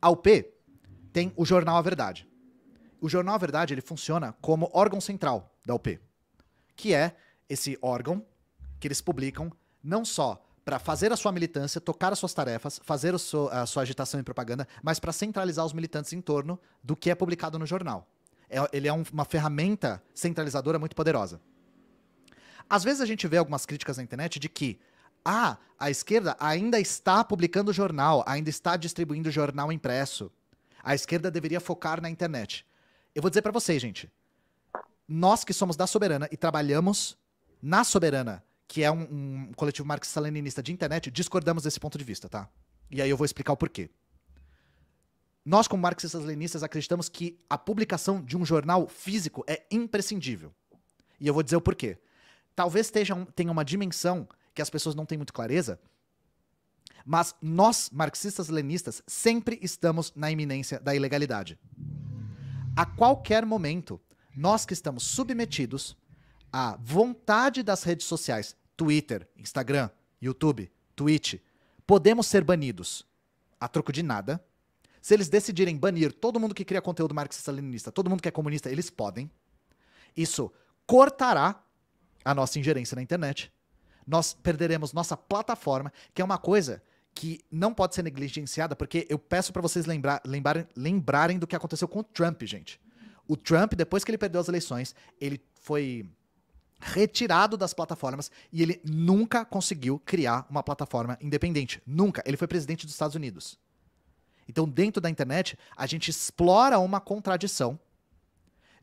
A UP tem o jornal A Verdade. O jornal A Verdade ele funciona como órgão central da UP, que é esse órgão que eles publicam não só para fazer a sua militância, tocar as suas tarefas, fazer seu, a sua agitação e propaganda, mas para centralizar os militantes em torno do que é publicado no jornal. É, ele é um, uma ferramenta centralizadora muito poderosa. Às vezes a gente vê algumas críticas na internet de que ah, a esquerda ainda está publicando jornal, ainda está distribuindo jornal impresso. A esquerda deveria focar na internet. Eu vou dizer para vocês, gente. Nós que somos da Soberana e trabalhamos na Soberana, que é um, um coletivo marxista-leninista de internet, discordamos desse ponto de vista, tá? E aí eu vou explicar o porquê. Nós, como marxistas-leninistas, acreditamos que a publicação de um jornal físico é imprescindível. E eu vou dizer o porquê. Talvez tenha, tenha uma dimensão que as pessoas não têm muito clareza, mas nós, marxistas-lenistas, sempre estamos na iminência da ilegalidade. A qualquer momento, nós que estamos submetidos à vontade das redes sociais, Twitter, Instagram, YouTube, Twitch, podemos ser banidos a troco de nada. Se eles decidirem banir todo mundo que cria conteúdo marxista-leninista, todo mundo que é comunista, eles podem. Isso cortará a nossa ingerência na internet nós perderemos nossa plataforma, que é uma coisa que não pode ser negligenciada, porque eu peço para vocês lembrar, lembrarem, lembrarem do que aconteceu com o Trump, gente. O Trump, depois que ele perdeu as eleições, ele foi retirado das plataformas e ele nunca conseguiu criar uma plataforma independente. Nunca. Ele foi presidente dos Estados Unidos. Então, dentro da internet, a gente explora uma contradição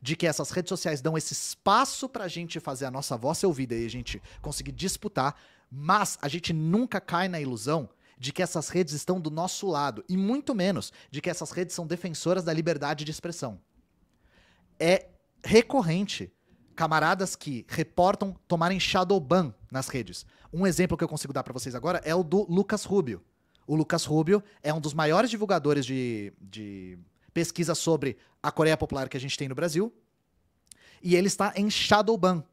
de que essas redes sociais dão esse espaço para a gente fazer a nossa voz ser ouvida e a gente conseguir disputar, mas a gente nunca cai na ilusão de que essas redes estão do nosso lado e muito menos de que essas redes são defensoras da liberdade de expressão. É recorrente camaradas que reportam tomarem shadowban nas redes. Um exemplo que eu consigo dar para vocês agora é o do Lucas Rubio. O Lucas Rubio é um dos maiores divulgadores de, de pesquisa sobre a Coreia Popular que a gente tem no Brasil. E ele está em Shadowban. O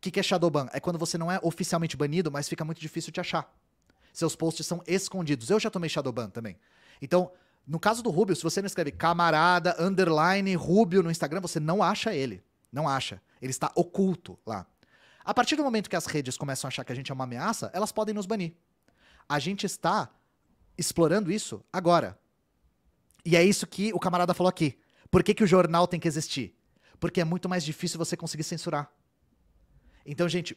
que, que é Shadowban? É quando você não é oficialmente banido, mas fica muito difícil te achar. Seus posts são escondidos. Eu já tomei Shadowban também. Então, no caso do Rubio, se você não escreve camarada, underline, Rubio no Instagram, você não acha ele. Não acha. Ele está oculto lá. A partir do momento que as redes começam a achar que a gente é uma ameaça, elas podem nos banir. A gente está explorando isso agora. E é isso que o camarada falou aqui. Por que, que o jornal tem que existir? Porque é muito mais difícil você conseguir censurar. Então, gente,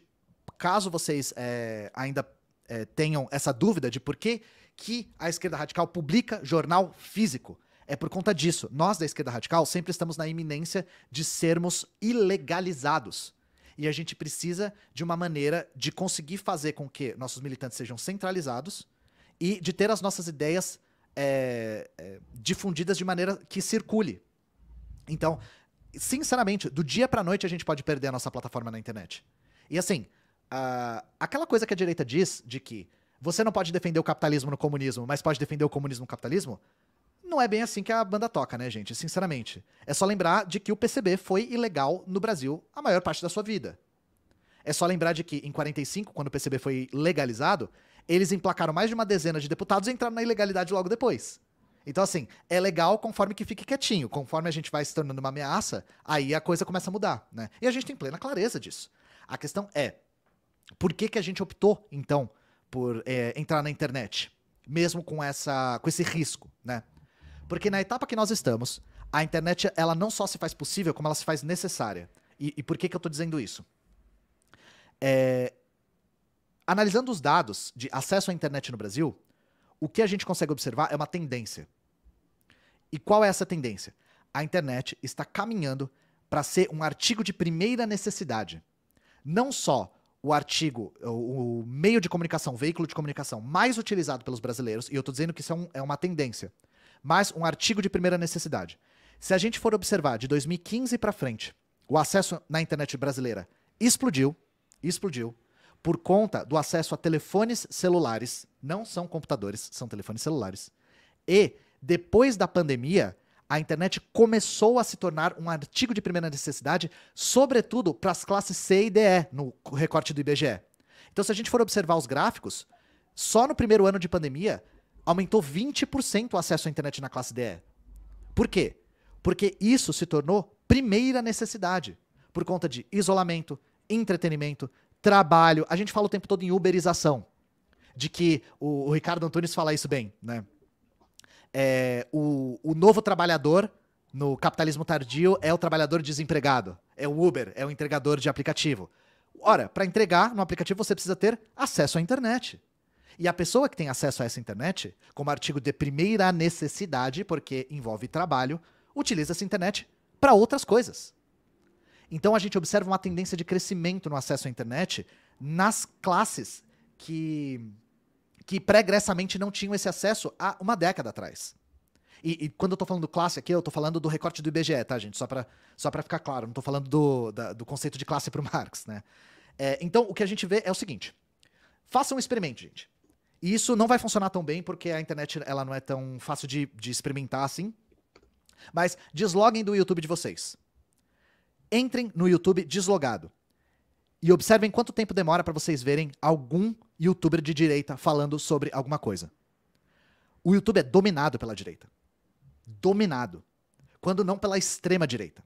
caso vocês é, ainda é, tenham essa dúvida de por que, que a esquerda radical publica jornal físico, é por conta disso. Nós da esquerda radical sempre estamos na iminência de sermos ilegalizados. E a gente precisa de uma maneira de conseguir fazer com que nossos militantes sejam centralizados e de ter as nossas ideias é, é, difundidas de maneira que circule. Então, sinceramente, do dia para noite a gente pode perder a nossa plataforma na internet. E assim, aquela coisa que a direita diz de que você não pode defender o capitalismo no comunismo, mas pode defender o comunismo no capitalismo, não é bem assim que a banda toca, né, gente? Sinceramente. É só lembrar de que o PCB foi ilegal no Brasil a maior parte da sua vida. É só lembrar de que em 45, quando o PCB foi legalizado, eles emplacaram mais de uma dezena de deputados e entraram na ilegalidade logo depois. Então, assim, é legal conforme que fique quietinho. Conforme a gente vai se tornando uma ameaça, aí a coisa começa a mudar, né? E a gente tem plena clareza disso. A questão é, por que, que a gente optou, então, por é, entrar na internet? Mesmo com, essa, com esse risco, né? Porque na etapa que nós estamos, a internet, ela não só se faz possível, como ela se faz necessária. E, e por que, que eu estou dizendo isso? É, Analisando os dados de acesso à internet no Brasil, o que a gente consegue observar é uma tendência. E qual é essa tendência? A internet está caminhando para ser um artigo de primeira necessidade. Não só o artigo, o, meio de comunicação, o veículo de comunicação mais utilizado pelos brasileiros, e eu estou dizendo que isso é, um, é, uma tendência, mas um artigo de primeira necessidade. Se a gente for observar de 2015 para frente, o acesso na internet brasileira explodiu, explodiu, por conta do acesso a telefones celulares, não são computadores, são telefones celulares. E depois da pandemia, a internet começou a se tornar um artigo de primeira necessidade, sobretudo para as classes C e DE, no recorte do IBGE. Então, se a gente for observar os gráficos, só no primeiro ano de pandemia aumentou 20% o acesso à internet na classe DE. Por quê? Porque isso se tornou primeira necessidade, por conta de isolamento, entretenimento, trabalho. A gente fala o tempo todo em uberização, de que o, o Ricardo Antunes fala isso bem, né? É, o, o novo trabalhador no capitalismo tardio é o trabalhador desempregado, é o Uber, é o entregador de aplicativo. Ora, para entregar no aplicativo você precisa ter acesso à internet. E a pessoa que tem acesso a essa internet, como artigo de primeira necessidade, porque envolve trabalho, utiliza essa internet para outras coisas. Então a gente observa uma tendência de crescimento no acesso à internet nas classes que, que pregressamente não tinham esse acesso há uma década atrás. E, e, quando eu tô falando classe aqui, eu tô falando do recorte do IBGE, tá, gente? Só para só ficar claro, não tô falando do, da, do conceito de classe pro Marx, né? É, então, o que a gente vê é o seguinte. Faça um experimento, gente. E isso não vai funcionar tão bem, porque a internet ela não é tão fácil de, de experimentar assim. Mas desloguem do YouTube de vocês. Entrem no YouTube deslogado e observem quanto tempo demora para vocês verem algum youtuber de direita falando sobre alguma coisa. O YouTube é dominado pela direita. Dominado. Quando não pela extrema direita.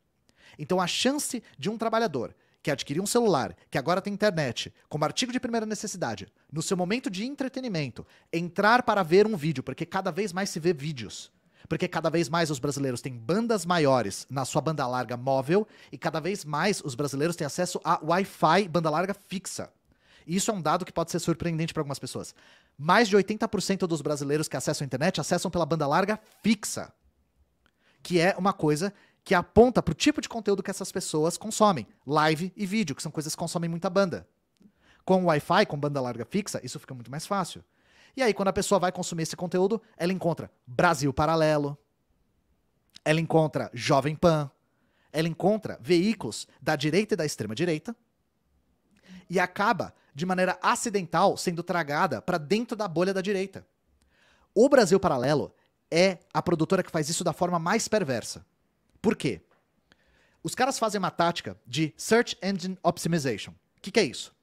Então a chance de um trabalhador que adquiriu um celular, que agora tem internet, como artigo de primeira necessidade, no seu momento de entretenimento, entrar para ver um vídeo, porque cada vez mais se vê vídeos porque cada vez mais os brasileiros têm bandas maiores na sua banda larga móvel e cada vez mais os brasileiros têm acesso a Wi-Fi banda larga fixa. Isso é um dado que pode ser surpreendente para algumas pessoas. Mais de 80% dos brasileiros que acessam a internet acessam pela banda larga fixa, que é uma coisa que aponta para o tipo de conteúdo que essas pessoas consomem, live e vídeo, que são coisas que consomem muita banda. Com Wi-Fi, com banda larga fixa, isso fica muito mais fácil. E aí, quando a pessoa vai consumir esse conteúdo, ela encontra Brasil Paralelo, ela encontra Jovem Pan, ela encontra veículos da direita e da extrema-direita, e acaba, de maneira acidental, sendo tragada para dentro da bolha da direita. O Brasil Paralelo é a produtora que faz isso da forma mais perversa. Por quê? Os caras fazem uma tática de Search Engine Optimization. O que, que é isso?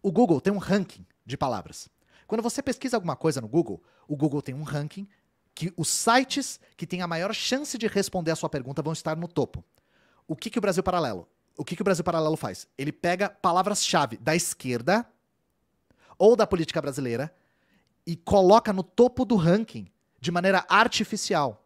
O Google tem um ranking de palavras. Quando você pesquisa alguma coisa no Google, o Google tem um ranking que os sites que têm a maior chance de responder a sua pergunta vão estar no topo. O que, que o Brasil Paralelo? O que, que o Brasil Paralelo faz? Ele pega palavras-chave da esquerda ou da política brasileira e coloca no topo do ranking de maneira artificial.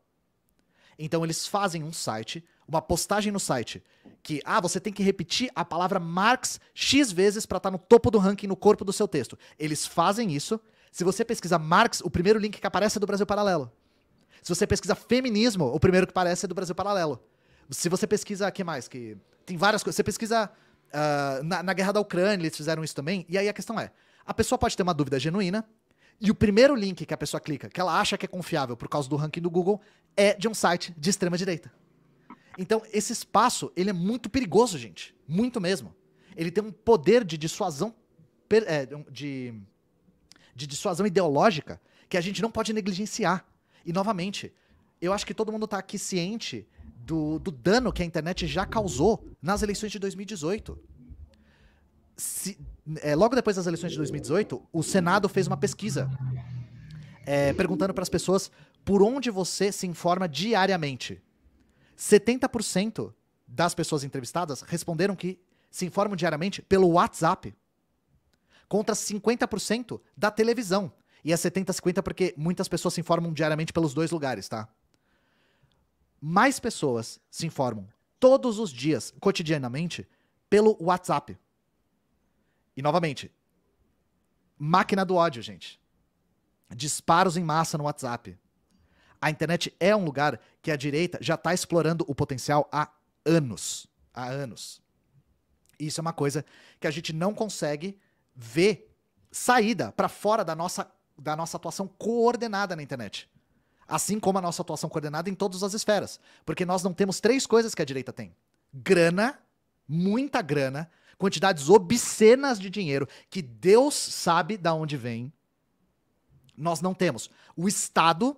Então eles fazem um site uma postagem no site que, ah, você tem que repetir a palavra Marx X vezes para estar tá no topo do ranking, no corpo do seu texto. Eles fazem isso. Se você pesquisar Marx, o primeiro link que aparece é do Brasil Paralelo. Se você pesquisa feminismo, o primeiro que aparece é do Brasil Paralelo. Se você pesquisa, que mais? Que tem várias coisas. Você pesquisa uh, na, na guerra da Ucrânia, eles fizeram isso também. E aí a questão é: a pessoa pode ter uma dúvida genuína, e o primeiro link que a pessoa clica, que ela acha que é confiável por causa do ranking do Google, é de um site de extrema direita. Então, esse espaço, ele é muito perigoso, gente. Muito mesmo. Ele tem um poder de dissuasão, é, de, de dissuasão ideológica que a gente não pode negligenciar. E, novamente, eu acho que todo mundo está aqui ciente do, do dano que a internet já causou nas eleições de 2018. Se, é, logo depois das eleições de 2018, o Senado fez uma pesquisa é, perguntando para as pessoas por onde você se informa diariamente. 70% das pessoas entrevistadas responderam que se informam diariamente pelo WhatsApp, contra 50% da televisão. E é 70-50 porque muitas pessoas se informam diariamente pelos dois lugares, tá? Mais pessoas se informam todos os dias, cotidianamente, pelo WhatsApp. E novamente, máquina do ódio, gente. Disparos em massa no WhatsApp. A internet é um lugar que a direita já está explorando o potencial há anos. Há anos. Isso é uma coisa que a gente não consegue ver saída para fora da nossa, da nossa atuação coordenada na internet. Assim como a nossa atuação coordenada em todas as esferas. Porque nós não temos três coisas que a direita tem: grana, muita grana, quantidades obscenas de dinheiro que Deus sabe de onde vem. Nós não temos. O Estado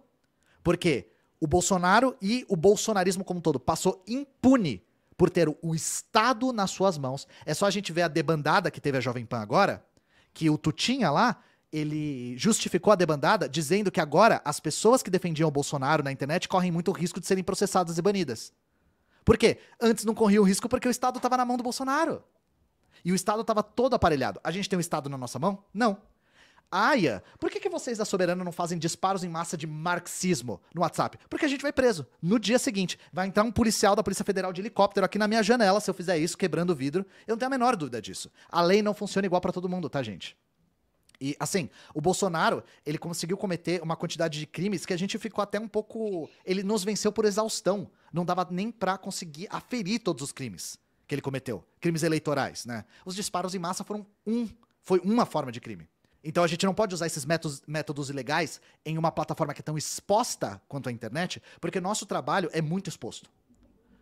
porque o Bolsonaro e o bolsonarismo como um todo passou impune por ter o Estado nas suas mãos. É só a gente ver a debandada que teve a Jovem Pan agora, que o Tutinha lá, ele justificou a debandada dizendo que agora as pessoas que defendiam o Bolsonaro na internet correm muito risco de serem processadas e banidas. Por quê? Antes não corria o risco porque o Estado estava na mão do Bolsonaro. E o Estado estava todo aparelhado. A gente tem o um Estado na nossa mão? Não. Aia, por que, que vocês da Soberana não fazem disparos em massa de marxismo no WhatsApp? Porque a gente vai preso. No dia seguinte, vai entrar um policial da Polícia Federal de helicóptero aqui na minha janela se eu fizer isso, quebrando o vidro. Eu não tenho a menor dúvida disso. A lei não funciona igual para todo mundo, tá, gente? E assim, o Bolsonaro, ele conseguiu cometer uma quantidade de crimes que a gente ficou até um pouco. Ele nos venceu por exaustão. Não dava nem pra conseguir aferir todos os crimes que ele cometeu. Crimes eleitorais, né? Os disparos em massa foram um. Foi uma forma de crime. Então a gente não pode usar esses métodos, métodos ilegais em uma plataforma que é tão exposta quanto a internet, porque nosso trabalho é muito exposto.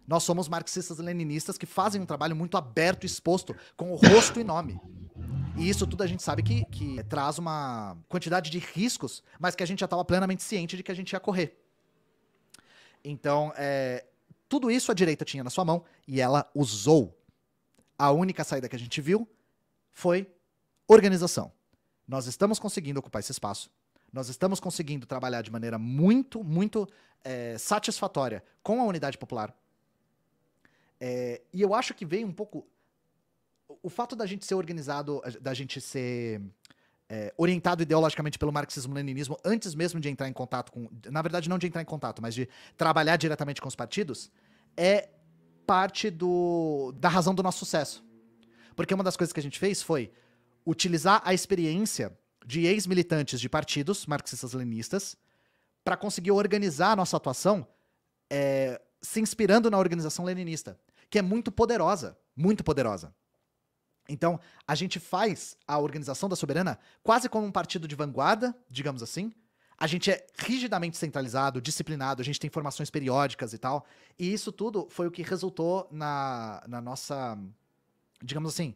Nós somos marxistas-leninistas que fazem um trabalho muito aberto e exposto, com o rosto e nome. E isso tudo a gente sabe que, que traz uma quantidade de riscos, mas que a gente já estava plenamente ciente de que a gente ia correr. Então, é, tudo isso a direita tinha na sua mão e ela usou. A única saída que a gente viu foi organização. Nós estamos conseguindo ocupar esse espaço. Nós estamos conseguindo trabalhar de maneira muito, muito é, satisfatória com a unidade popular. É, e eu acho que veio um pouco. O fato da gente ser organizado, da gente ser é, orientado ideologicamente pelo marxismo-leninismo, antes mesmo de entrar em contato com. Na verdade, não de entrar em contato, mas de trabalhar diretamente com os partidos, é parte do, da razão do nosso sucesso. Porque uma das coisas que a gente fez foi utilizar a experiência de ex-militantes de partidos marxistas-leninistas para conseguir organizar a nossa atuação é, se inspirando na organização leninista, que é muito poderosa, muito poderosa. Então, a gente faz a organização da soberana quase como um partido de vanguarda, digamos assim. A gente é rigidamente centralizado, disciplinado, a gente tem formações periódicas e tal. E isso tudo foi o que resultou na, na nossa, digamos assim,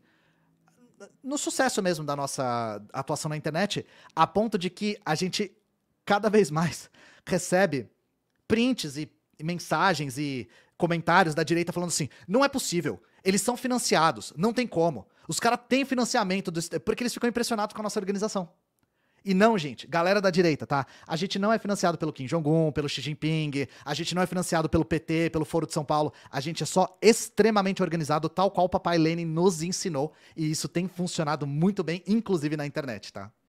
no sucesso mesmo da nossa atuação na internet, a ponto de que a gente cada vez mais recebe prints e mensagens e comentários da direita falando assim: não é possível, eles são financiados, não tem como. Os caras têm financiamento, do, porque eles ficam impressionados com a nossa organização. E não, gente, galera da direita, tá? A gente não é financiado pelo Kim Jong-un, pelo Xi Jinping, a gente não é financiado pelo PT, pelo Foro de São Paulo. A gente é só extremamente organizado, tal qual o papai Lenin nos ensinou. E isso tem funcionado muito bem, inclusive na internet, tá?